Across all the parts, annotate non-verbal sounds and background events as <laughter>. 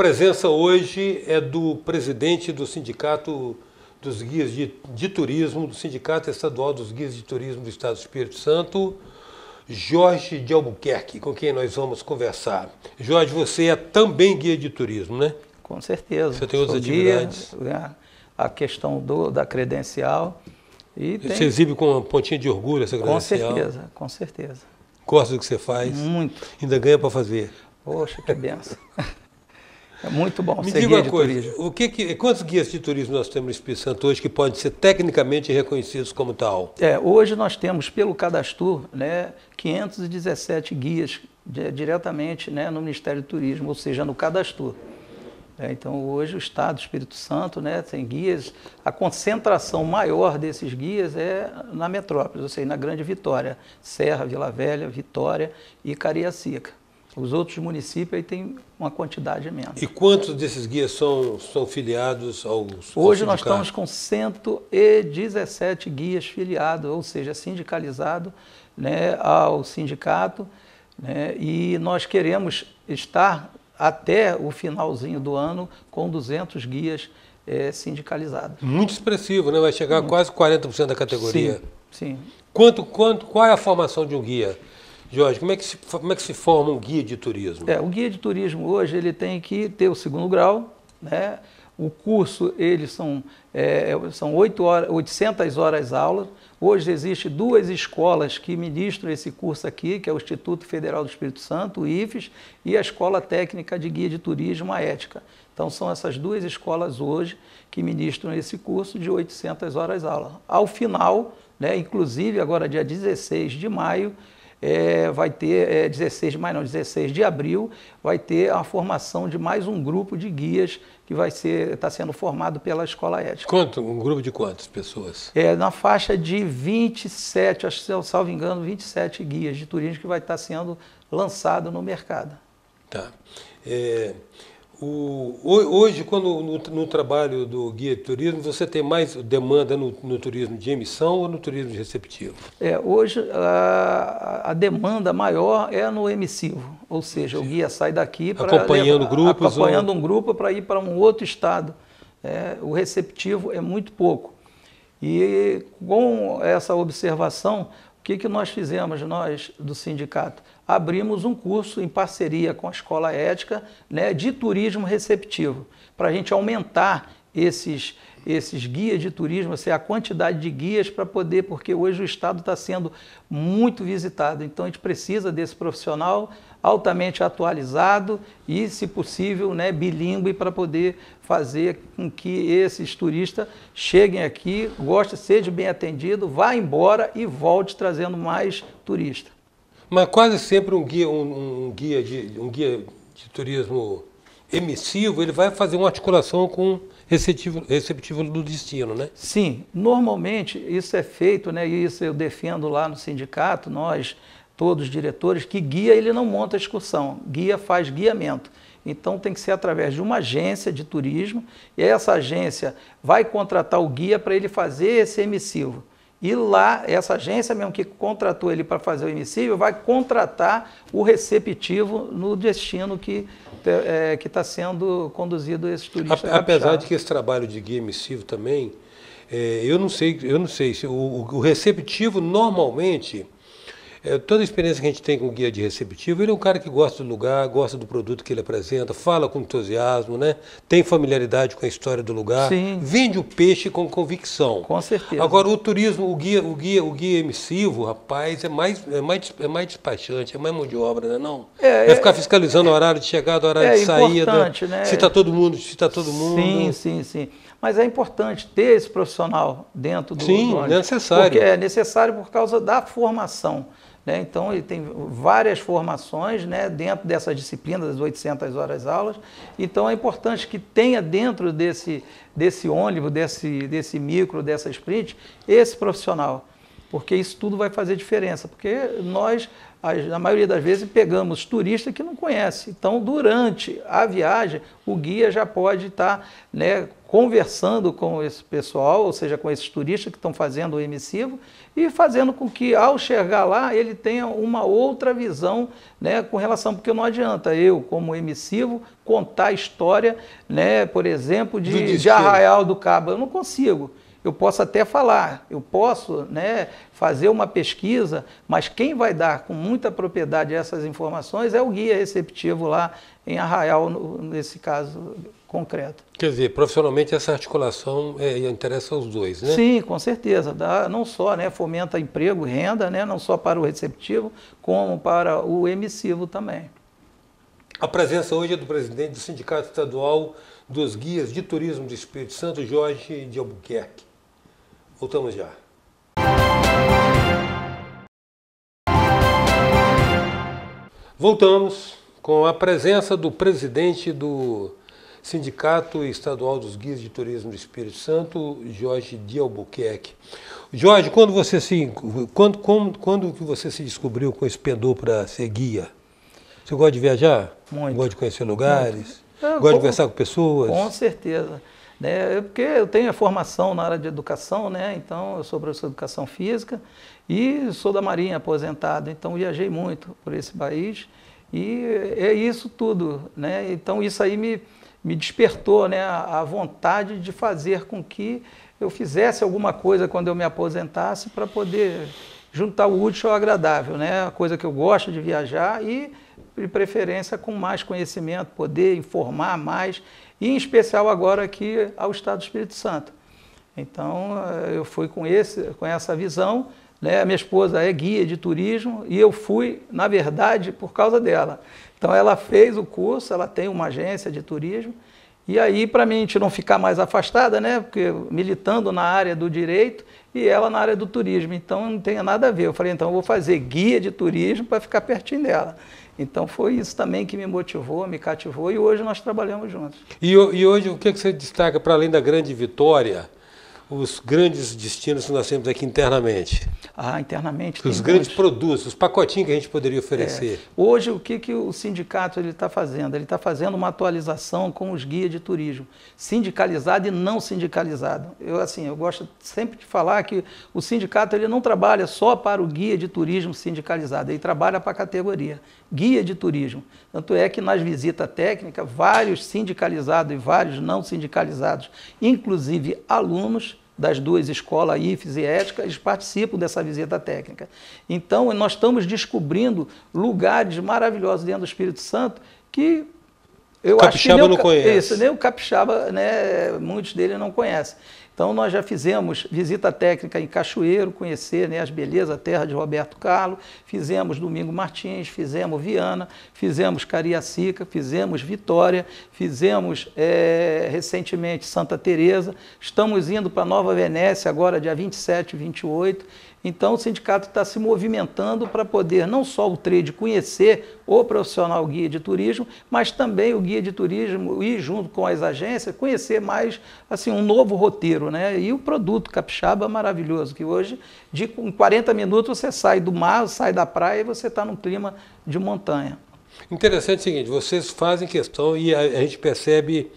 presença hoje é do presidente do Sindicato dos Guias de, de, Turismo, do Sindicato Estadual dos Guias de Turismo do Estado do Espírito Santo, Jorge de Albuquerque, com quem nós vamos conversar. Jorge, você é também guia de turismo, né? Com certeza. Você tem outras Sou atividades? Guia, né? a questão do, da credencial. E tem... Você exibe com uma pontinha de orgulho essa credencial? Com certeza, com certeza. Gosta do que você faz? Muito. Ainda ganha para fazer? Poxa, que benção. <laughs> É muito bom. Me diga uma coisa, turismo. o que, que quantos guias de turismo nós temos no Espírito Santo hoje que podem ser tecnicamente reconhecidos como tal? É, hoje nós temos pelo cadastro, né, 517 guias de, diretamente, né, no Ministério do Turismo, ou seja, no cadastro. É, então hoje o Estado do Espírito Santo, né, tem guias. A concentração maior desses guias é na metrópole, ou seja, na Grande Vitória, Serra, Vila Velha, Vitória e Cariacica. Os outros municípios aí tem uma quantidade imensa. E quantos desses guias são, são filiados aos Hoje nós estamos com 117 guias filiados, ou seja, sindicalizados, né, ao sindicato. Né, e nós queremos estar até o finalzinho do ano com 200 guias é, sindicalizados. Muito expressivo, né? vai chegar a quase 40% da categoria. Sim, sim. Quanto, quanto, qual é a formação de um guia? Jorge, como é, que se, como é que se forma um guia de turismo? É, o guia de turismo hoje ele tem que ter o segundo grau, né? o curso eles são, é, é são 8 horas, 800 horas aula. Hoje existe duas escolas que ministram esse curso aqui, que é o Instituto Federal do Espírito Santo, o IFES, e a Escola Técnica de Guia de Turismo, a Ética. Então são essas duas escolas hoje que ministram esse curso de 800 horas aula. Ao final, né, inclusive agora dia 16 de maio, é, vai ter, é, 16 de maio não, 16 de abril, vai ter a formação de mais um grupo de guias que vai ser, está sendo formado pela Escola Ética. Quanto? Um grupo de quantas pessoas? É, na faixa de 27, acho que, salvo engano, 27 guias de turismo que vai estar tá sendo lançado no mercado. Tá. É... O, hoje, quando no, no, trabalho do guia de turismo, você tem mais demanda no, no turismo de emissão ou no turismo receptivo? É, hoje a, a, demanda maior é no emissivo, ou seja, Sim. o guia sai daqui para acompanhando levar, grupos, acompanhando ou... um grupo para ir para um outro estado. É, o receptivo é muito pouco. E com essa observação, o que, que nós fizemos, nós do sindicato? abrimos um curso em parceria com a Escola Ética né, de turismo receptivo, para a gente aumentar esses, esses guias de turismo, assim, a quantidade de guias para poder, porque hoje o Estado está sendo muito visitado, então a gente precisa desse profissional altamente atualizado e, se possível, né, bilíngue para poder fazer com que esses turistas cheguem aqui, gostem, sejam bem atendidos, vá embora e volte trazendo mais turistas mas quase sempre um guia, um, um, guia, de, um guia de turismo emissivo, ele vai fazer uma articulação com receptivo, receptivo do destino, né? Sim, normalmente isso é feito, né? E isso eu defendo lá no sindicato, nós todos os diretores, que guia ele não monta a excursão, guia faz guiamento. Então tem que ser através de uma agência de turismo e essa agência vai contratar o guia para ele fazer esse emissivo. E lá, essa agência mesmo que contratou ele para fazer o emissível vai contratar o receptivo no destino que é, está sendo conduzido esse turista. A, apesar de que esse trabalho de guia emissivo também, é, eu não sei, eu não sei se o, o receptivo normalmente é, toda a experiência que a gente tem com o guia de receptivo, ele é um cara que gosta do lugar, gosta do produto que ele apresenta, fala com entusiasmo, né? tem familiaridade com a história do lugar, Sim. vende o peixe com convicção. Com certeza. Agora, o turismo, o guia, o guia, o guia emissivo, rapaz, é mais, é mais, é mais despachante, é mais mão de obra, né? não é? Vai é, é, ficar fiscalizando o é, horário de chegada, o horário é de saída. Né? Se está todo mundo, se está todo mundo. Sim, sim, sim. Mas é importante ter esse profissional dentro do Sim, do é necessário. Porque é necessário por causa da formação. Né? Então, ele tem várias formações né, dentro dessa disciplina das 800 horas aulas. Então, é importante que tenha dentro desse, desse ônibus, desse, desse micro, dessa sprint, esse profissional. Porque isso tudo vai fazer diferença. Porque nós, na maioria das vezes, pegamos turista que não conhece. Então, durante a viagem, o guia já pode estar né, conversando com esse pessoal, ou seja, com esses turistas que estão fazendo o emissivo, e fazendo com que, ao chegar lá, ele tenha uma outra visão né, com relação, porque não adianta eu, como emissivo, contar a história, né, por exemplo, de, de Arraial do Cabo. Eu não consigo. Eu posso até falar, eu posso né, fazer uma pesquisa, mas quem vai dar com muita propriedade essas informações é o guia receptivo lá em Arraial, nesse caso concreta. Quer dizer, profissionalmente essa articulação é, é, interessa aos dois, né? Sim, com certeza. Dá, não só né, fomenta emprego, renda, né, não só para o receptivo, como para o emissivo também. A presença hoje é do presidente do Sindicato Estadual dos Guias de Turismo do Espírito Santo, Jorge de Albuquerque. Voltamos já. Voltamos com a presença do presidente do Sindicato Estadual dos Guias de Turismo do Espírito Santo, Jorge de Albuquerque. Jorge, quando você se quando quando, quando que você se descobriu com esse pendor para ser guia? Você gosta de viajar? Muito. Gosta de conhecer lugares? gosta ah, com, de conversar com pessoas? Com certeza. Né? Porque eu tenho a formação na área de educação, né? então eu sou professor de educação física e sou da Marinha aposentado, então viajei muito por esse país e é isso tudo. Né? Então isso aí me, me despertou né, a vontade de fazer com que eu fizesse alguma coisa quando eu me aposentasse para poder juntar o útil ao agradável, né? A coisa que eu gosto de viajar e, de preferência, com mais conhecimento, poder informar mais, e em especial agora aqui ao Estado do Espírito Santo. Então, eh, eu fui com, esse, com essa visão, né? A minha esposa é guia de turismo e eu fui, na verdade, por causa dela. Então ela fez o curso, ela tem uma agência de turismo, e aí para mim a gente não ficar mais afastada, né, porque militando na área do direito e ela na área do turismo, então não tem nada a ver. Eu falei, então eu vou fazer guia de turismo para ficar pertinho dela. Então foi isso também que me motivou, me cativou e hoje nós trabalhamos juntos. E, e hoje o que, que você destaca para além da grande vitória? os grandes destinos que nós temos aqui internamente? Ah, internamente. Os grandes produtos, os pacotinhos que a gente poderia oferecer. É. Hoje, o que, que o sindicato está fazendo? Ele está fazendo uma atualização com os guias de turismo, sindicalizado e não sindicalizado. Eu, assim, eu gosto sempre de falar que o sindicato ele não trabalha só para o guia de turismo sindicalizado, ele trabalha para a categoria, guia de turismo. Tanto é que nas visitas técnicas, vários sindicalizados e vários não sindicalizados, inclusive alunos, das duas escolas, IFES e éticas eles participam dessa visita técnica. Então, nós estamos descobrindo lugares maravilhosos dentro do Espírito Santo que eu capixaba acho que nem não o, conhece. Isso, nem o capixaba, né, muitos deles não conhecem. Então nós já fizemos visita técnica em Cachoeiro, conhecer né, as belezas, a terra de Roberto Carlos, fizemos Domingo Martins, fizemos Viana, fizemos Cariacica, fizemos Vitória, fizemos é, recentemente Santa Teresa, estamos indo para Nova Venécia agora dia 27 e 28, então, o sindicato está se movimentando para poder não só o trade conhecer o profissional guia de turismo, mas também o guia de turismo e, junto com as agências, conhecer mais assim um novo roteiro. Né? E o produto capixaba maravilhoso, que hoje, de, em 40 minutos, você sai do mar, sai da praia e você está num clima de montanha. Interessante o seguinte, vocês fazem questão e a, a gente percebe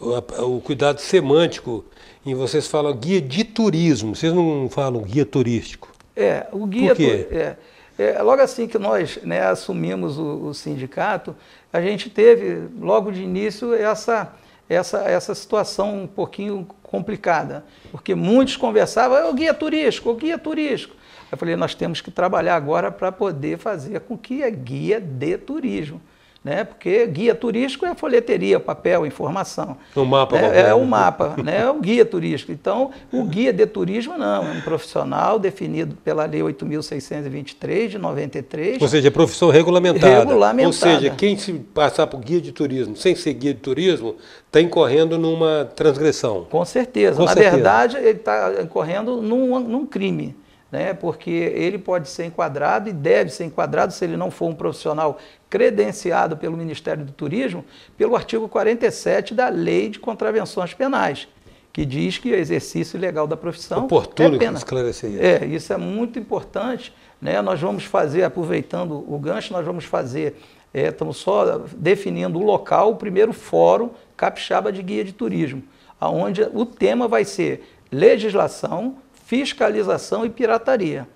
o cuidado semântico em vocês falam guia de turismo, vocês não falam guia turístico. É, o guia. Por quê? É, é, logo assim que nós né, assumimos o, o, sindicato, a gente teve logo de início essa, essa, essa situação um pouquinho complicada, porque muitos conversavam, é o guia turístico, o guia turístico. Eu falei, nós temos que trabalhar agora para poder fazer com que a guia de turismo né? Porque guia turístico é folheteria, papel, informação. O mapa, né? É o mapa, né? É o guia turístico. Então, o guia de turismo não, é um profissional definido pela lei 8623 de 93. Ou seja, é profissão regulamentada. Regulamentada. Ou seja, quem se passar por guia de turismo sem ser guia de turismo, está incorrendo numa transgressão. Com certeza. Com Na certeza. verdade, ele está incorrendo num, num crime né? porque ele pode ser enquadrado e deve ser enquadrado, se ele não for um profissional credenciado pelo Ministério do Turismo, pelo artigo 47 da Lei de Contravenções Penais, que diz que o exercício ilegal da profissão Oportuno é pena. esclarecer isso. É, isso é muito importante. Né? Nós vamos fazer, aproveitando o gancho, nós vamos fazer, é, estamos só definindo o local, o primeiro fórum capixaba de guia de turismo, onde o tema vai ser legislação, fiscalização e pirataria.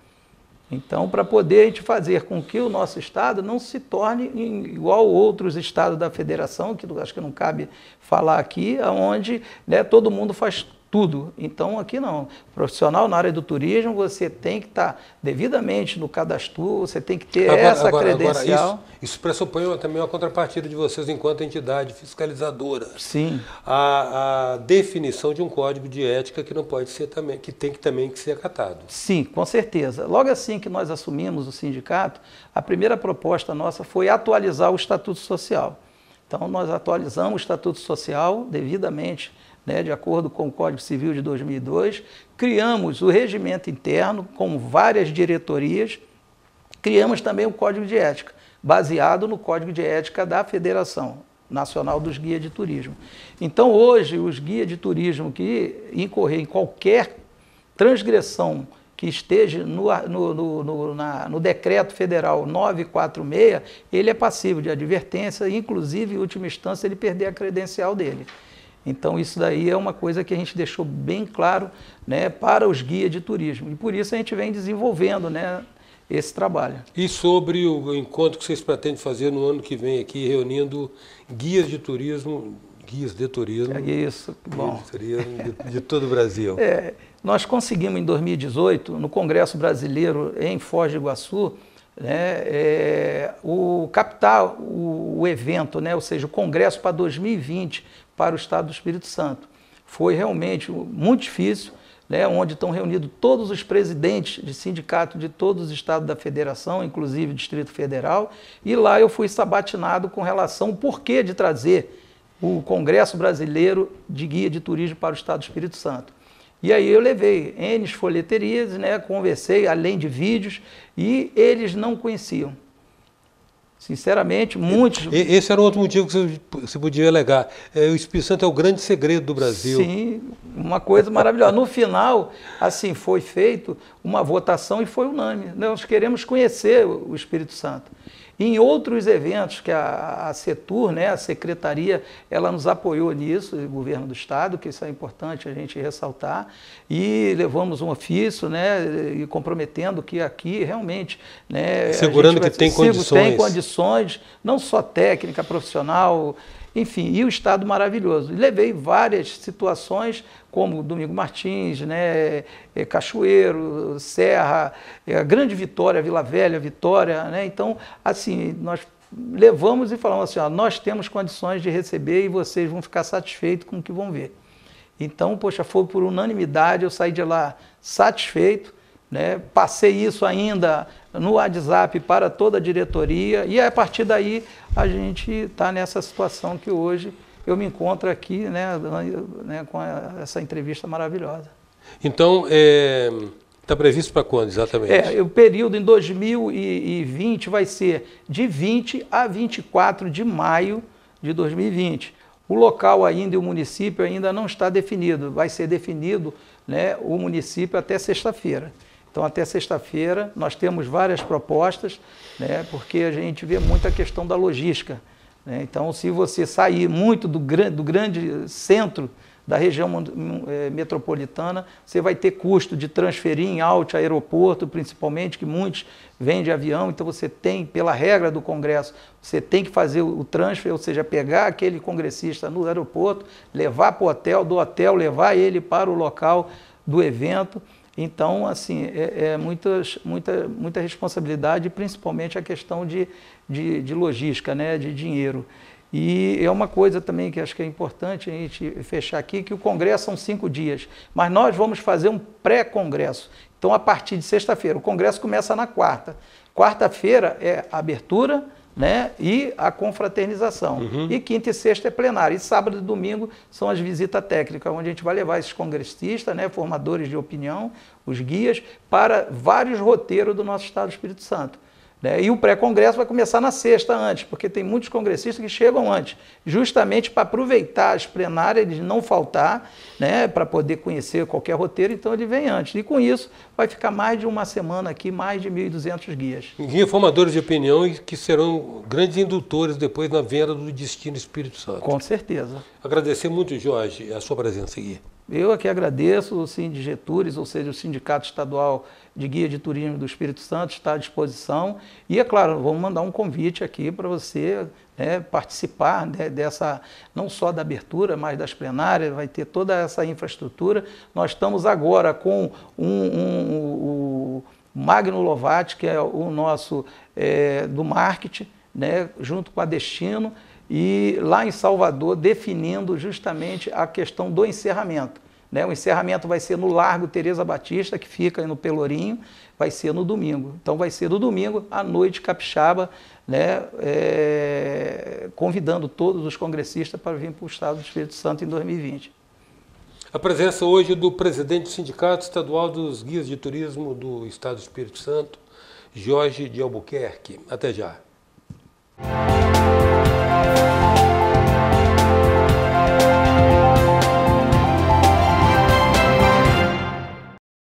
Então, para poder a gente fazer com que o nosso Estado não se torne igual outros estados da federação, que acho que não cabe falar aqui, onde né, todo mundo faz tudo. Então, aqui não. Profissional na área do turismo, você tem que estar tá devidamente no cadastro, você tem que ter agora, essa agora, credencial. Agora, isso, isso, pressupõe também uma contrapartida de vocês enquanto entidade fiscalizadora. Sim. A, a, definição de um código de ética que não pode ser também, que tem que também que ser acatado. Sim, com certeza. Logo assim que nós assumimos o sindicato, a primeira proposta nossa foi atualizar o Estatuto Social. Então, nós atualizamos o Estatuto Social devidamente né, de acordo com o Código Civil de 2002, criamos o regimento interno com várias diretorias, criamos também o Código de Ética, baseado no Código de Ética da Federação, Nacional dos Guias de Turismo. Então, hoje, os guias de turismo que incorrer em qualquer transgressão que esteja no, no, no, no, na, no decreto federal 946, ele é passível de advertência, inclusive, em última instância, ele perder a credencial dele. Então isso daí é uma coisa que a gente deixou bem claro né, para os guias de turismo. E por isso a gente vem desenvolvendo né, esse trabalho. E sobre o encontro que vocês pretendem fazer no ano que vem aqui, reunindo guias de turismo, guias de turismo. É isso, bom. De, turismo de, de todo o Brasil. É, nós conseguimos em 2018, no Congresso Brasileiro em Foz do Iguaçu, né, é, o captar o, o evento, né, ou seja, o Congresso para 2020 para o estado do Espírito Santo. Foi realmente muito difícil, né, onde estão reunidos todos os presidentes de sindicato de todos os estados da federação, inclusive Distrito Federal, e lá eu fui sabatinado com relação ao porquê de trazer o Congresso Brasileiro de Guia de Turismo para o Estado do Espírito Santo. E aí eu levei N folheterias, né, conversei, além de vídeos, e eles não conheciam. Sinceramente, muitos. Esse era outro motivo que você podia alegar. É, o Espírito Santo é o grande segredo do Brasil. Sim, uma coisa maravilhosa. No final, assim, foi feito uma votação e foi unânime. Nós queremos conhecer o Espírito Santo em outros eventos que a, a Setur, né, a Secretaria, ela nos apoiou nisso, o Governo do Estado, que isso é importante a gente ressaltar, e levamos um ofício, né, e comprometendo que aqui realmente... Né, Segurando que tem condições. Tem condições, não só técnica, profissional, enfim, e o Estado maravilhoso. levei várias situações, como Domingo Martins, né, é, Cachoeiro, Serra, é, Grande Vitória, Vila Velha, Vitória. Né? Então, assim, nós levamos e falamos assim, ó, nós temos condições de receber e vocês vão ficar satisfeitos com o que vão ver. Então, poxa, foi por unanimidade, eu saí de lá satisfeito, né? Passei isso ainda no WhatsApp para toda a diretoria e a partir daí a gente está nessa situação que hoje eu me encontro aqui né, né com essa entrevista maravilhosa. Então, está eh, é, previsto para quando exatamente? É, o período em 2020 vai ser de 20 a 24 de maio de 2020. O local ainda e o município ainda não está definido, vai ser definido né, o município até sexta-feira. Então, até sexta-feira, nós temos várias propostas, né, porque a gente vê muito a questão da logística. Né? Então, se você sair muito do, do grande centro da região é, metropolitana, você vai ter custo de transferir em alta aeroporto, principalmente, que muitos vêm de avião. Então, você tem, pela regra do Congresso, você tem que fazer o transfer, ou seja, pegar aquele congressista no aeroporto, levar para o hotel, do hotel, levar ele para o local do evento. Então, assim, é, é muitas, muita, muita responsabilidade, principalmente a questão de, de, de, logística, né, de dinheiro. E é uma coisa também que acho que é importante a gente fechar aqui, que o congresso são cinco dias, mas nós vamos fazer um pré-congresso. Então, a partir de sexta-feira, o congresso começa na quarta. Quarta-feira é a abertura, né? e a confraternização. Uhum. E quinta e sexta é plenário. E sábado e domingo são as visitas técnicas, onde a gente vai levar esses congressistas, né? formadores de opinião, os guias, para vários roteiros do nosso Estado do Espírito Santo. Né? E o pré-congresso vai começar na sexta antes, porque tem muitos congressistas que chegam antes, justamente para aproveitar as plenárias, de não faltar, né? para poder conhecer qualquer roteiro, então ele vem antes. E com isso vai ficar mais de uma semana aqui, mais de 1.200 guias. Guia formadores de opinião que serão grandes indutores depois na venda do destino Espírito Santo. Com certeza. Agradecer muito, Jorge, a sua presença aqui. Eu aqui agradeço o Sindigetures, ou seja, o Sindicato Estadual de Guia de Turismo do Espírito Santo está à disposição. E, é claro, vamos mandar um convite aqui para você né, participar né, dessa, não só da abertura, mas das plenárias, vai ter toda essa infraestrutura. Nós estamos agora com um, um, um, o Magno Lovati, que é o nosso é, do marketing, né, junto com a Destino, e lá em Salvador definindo justamente a questão do encerramento. Né? O encerramento vai ser no Largo Teresa Batista, que fica no Pelourinho, vai ser no domingo. Então vai ser no domingo, à noite, capixaba, né? É... convidando todos os congressistas para vir para o Estado do Espírito Santo em 2020. A presença hoje do presidente do Sindicato Estadual dos Guias de Turismo do Estado do Espírito Santo, Jorge de Albuquerque. Até já.